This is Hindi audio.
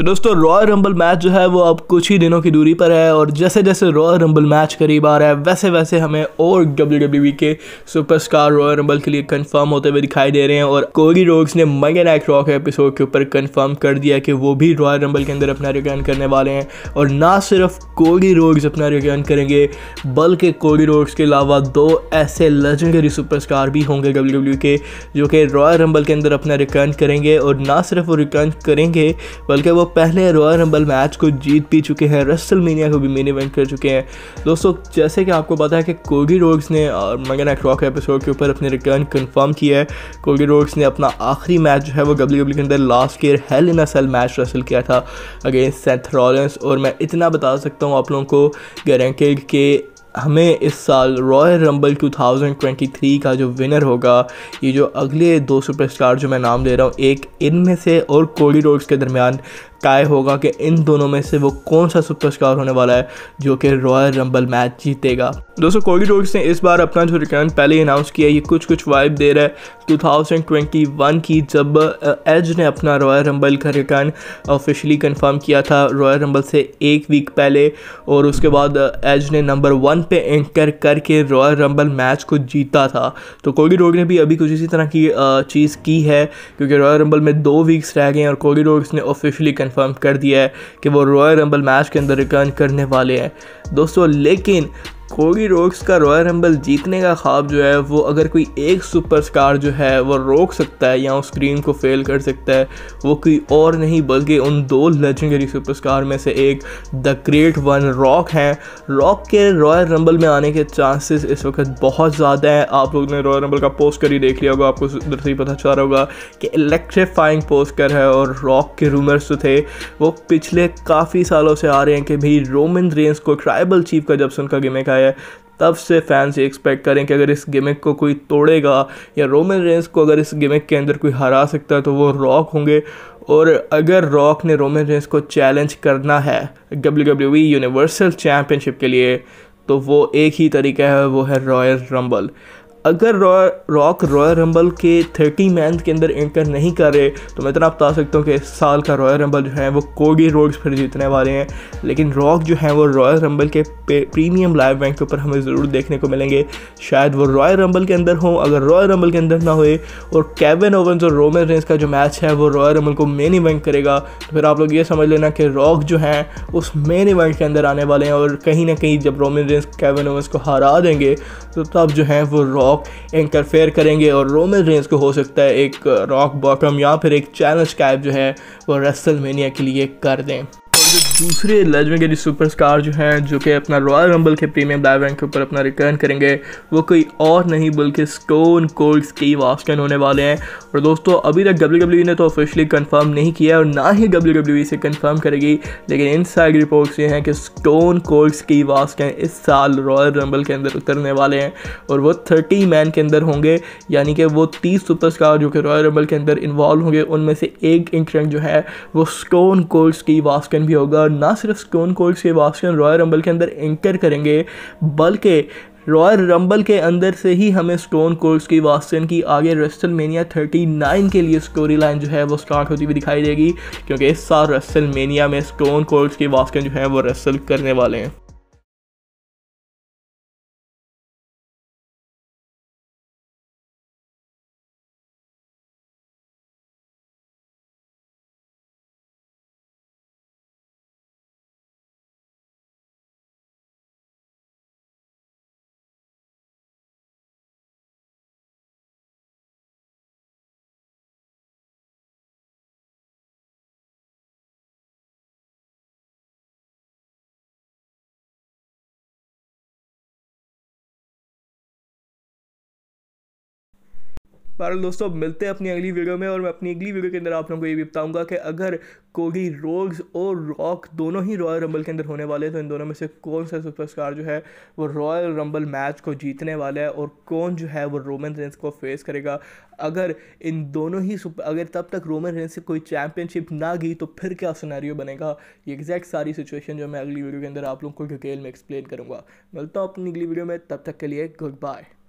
तो दोस्तों रॉयल रंबल मैच जो है वो अब कुछ ही दिनों की दूरी पर है और जैसे जैसे रॉयल रंबल मैच करीब आ रहा है वैसे वैसे हमें और डब्ल्यू डब्ल्यू e के सुपरस्टार रॉयल रंबल के लिए कंफर्म होते हुए दिखाई दे रहे हैं और कोगी रोग्स ने मगे नाइक रॉक एपिसोड के ऊपर कंफर्म कर दिया कि वो भी रॉयल रंबल के अंदर अपना रिटर्न करने वाले हैं और ना सिर्फ कोगी रोग्स अपना रिटर्न करेंगे बल्कि कोगी रोग्स के अलावा दो ऐसे लेजेंडरी स्टार भी होंगे डब्ल्यू e के जो कि रॉयल रंबल के अंदर अपना रिटर्न करेंगे और ना सिर्फ वो रिटर्न करेंगे बल्कि वो पहले रॉयल रंबल मैच को जीत भी चुके हैं रसल मीनिया को भी मेन इवेंट कर चुके हैं दोस्तों जैसे कि आपको पता है कि कोगी रोड्स ने और मगन अक्रॉक एपिसोड के ऊपर अपने रिटर्न कन्फर्म किया है कोगी रोड्स ने अपना आखिरी मैच जो है वो गब्ली गब्ली e के अंदर लास्ट ईयर हेल इन असल मैच रसल किया था अगेंस्ट सेंथ रॉलेंस और मैं इतना बता सकता हूँ आप लोगों को गारंटेड के हमें इस साल रॉयल रंबल 2023 का जो विनर होगा ये जो अगले दो सुपरस्टार जो मैं नाम ले रहा हूँ एक इनमें से और कोडी रोड्स के दरमियान तय होगा कि इन दोनों में से वो कौन सा सुपरस्टार होने वाला है जो कि रॉयल रंबल मैच जीतेगा दोस्तों कोडी रोड्स ने इस बार अपना जो रिटर्न पहले अनाउंस किया ये कुछ कुछ वाइब दे रहा है 2021 की जब एज ने अपना रॉयल रंबल का रिटर्न ऑफिशियली कंफर्म किया था रॉयल रंबल से एक वीक पहले और उसके बाद एज ने नंबर वन पे एंकर करके रॉयल रंबल मैच को जीता था तो कोडी रोड ने भी अभी कुछ इसी तरह की चीज़ की है क्योंकि रॉयल रंबल में दो वीक्स रह गए और कोडी रोड्स ने ऑफिशियली कंफर्म कर दिया है कि वो रॉयल रंबल मैच के अंदर रिटर्न करने वाले हैं दोस्तों लेकिन कोडी रोक्स का रॉयल रंबल जीतने का ख्वाब जो है वो अगर कोई एक सुपरस्टार जो है वो रोक सकता है या उस स्क्रीन को फेल कर सकता है वो कोई और नहीं बल्कि उन दो लेजेंडरी सुपरस्टार में से एक द ग्रेट वन रॉक हैं रॉक के रॉयल रंबल में आने के चांसेस इस वक्त बहुत ज़्यादा हैं आप लोगों ने रॉयल रंबल का पोस्टर ही देख लिया होगा आपको उधर से ही पता चल रहा होगा कि इलेक्ट्रीफाइंग पोस्टर है और रॉक के रूमर्स जो तो थे वो पिछले काफ़ी सालों से आ रहे हैं कि भाई रोमन रेंस को ट्राइबल चीफ का जब से उनका गेमे का है तब से फैंस ये एक्सपेक्ट करें कि अगर इस गिमिक को कोई तोड़ेगा या रोमन रेंस को अगर इस गिमिक के अंदर कोई हरा सकता है तो वो रॉक होंगे और अगर रॉक ने रोमन रेंस को चैलेंज करना है डब्ल्यू डब्ल्यू यूनिवर्सल चैम्पियनशिप के लिए तो वो एक ही तरीका है वो है रॉयल रंबल अगर रॉक रॉयल रंबल के थर्टी मैन के अंदर एंटर नहीं कर रहे तो मैं इतना बता सकता हूँ कि इस साल का रॉयल रंबल जो है वो कोडी रोड्स पर जीतने वाले हैं लेकिन रॉक जो है वो रॉयल रंबल के प्रीमियम लाइव बैंक के ऊपर हमें ज़रूर देखने को मिलेंगे शायद वो रॉयल रंबल के अंदर हों अगर रॉयल रंबल के अंदर ना होए और कैवन ओवंस और रोमन रेंस का जो मैच है वो रॉयल रंबल को मेन इवेंट करेगा तो फिर आप लोग ये समझ लेना कि रॉक जो हैं उस मेन इवेंट के अंदर आने वाले हैं और कहीं ना कहीं जब रोमन रेंस कैवन ओवंस को हरा देंगे तो तब जो है वो रॉक ऑफ इंटरफेयर करेंगे और रोमन रेंज को हो सकता है एक रॉक uh, बॉटम या फिर एक चैलेंज कैप जो है वो रेसलमेनिया के लिए कर दें जो दूसरे लेजेंडरी सुपरस्टार जो हैं जो कि अपना रॉयल रंबल के प्रीमियम लाइव रैंक के ऊपर अपना रिटर्न करेंगे वो कोई और नहीं बल्कि स्टोन कोल्ड की वास्टन होने वाले हैं और दोस्तों अभी तक डब्ल्यू e ने तो ऑफिशियली कंफर्म नहीं किया और ना ही डब्ल्यू e से कंफर्म करेगी लेकिन इन साइड रिपोर्ट्स ये हैं कि स्टोन कोल्ड की वास्टन इस साल रॉयल रंबल के अंदर उतरने वाले हैं और वो थर्टी मैन के अंदर होंगे यानी कि वो तीस स्टार जो कि रॉयल रंबल के अंदर इन्वॉल्व होंगे उनमें से एक इंट्रेंट जो है वो स्टोन कोल्ड की वास्टन भी होगा ना सिर्फ स्टोन कोल्ड से ऑप्शन रॉयल रंबल के अंदर एंकर करेंगे बल्कि रॉयल रंबल के अंदर से ही हमें स्टोन कोल्ड की वास्टन की आगे रेस्टल मेनिया थर्टी नाइन के लिए स्टोरी लाइन जो है वो स्टार्ट होती हुई दिखाई देगी क्योंकि इस साल रेस्टल मेनिया में स्टोन कोल्ड की वास्टन जो है वो रेस्टल करने वाले हैं बहर दोस्तों मिलते हैं अपनी अगली वीडियो में और मैं अपनी अगली वीडियो के अंदर आप लोगों को ये भी बताऊंगा कि अगर कोडी रोग्स और रॉक दोनों ही रॉयल रंबल के अंदर होने वाले हैं तो इन दोनों में से कौन सा सुपरस्टार जो है वो रॉयल रंबल मैच को जीतने वाला है और कौन जो है वो रोमन रेंस को फेस करेगा अगर इन दोनों ही अगर तब तक रोमन रेंस से कोई चैम्पियनशिप ना गई तो फिर क्या सुनारियो बनेगा ये एग्जैक्ट सारी सिचुएशन जो मैं अगली वीडियो के अंदर आप लोगों को डिटेल में एक्सप्लेन करूँगा मिलता हूँ अपनी अगली वीडियो में तब तक के लिए गुड बाय